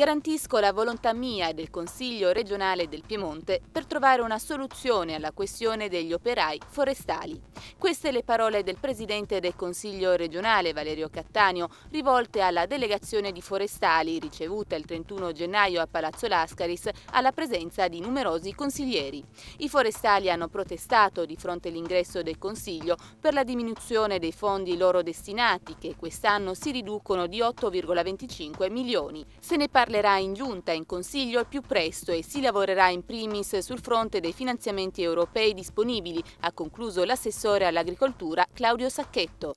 garantisco la volontà mia e del Consiglio regionale del Piemonte per trovare una soluzione alla questione degli operai forestali. Queste le parole del Presidente del Consiglio regionale Valerio Cattaneo rivolte alla delegazione di forestali ricevuta il 31 gennaio a Palazzo Lascaris alla presenza di numerosi consiglieri. I forestali hanno protestato di fronte all'ingresso del Consiglio per la diminuzione dei fondi loro destinati che quest'anno si riducono di 8,25 milioni. Se ne parla parlerà in giunta e in consiglio al più presto e si lavorerà in primis sul fronte dei finanziamenti europei disponibili, ha concluso l'assessore all'agricoltura Claudio Sacchetto.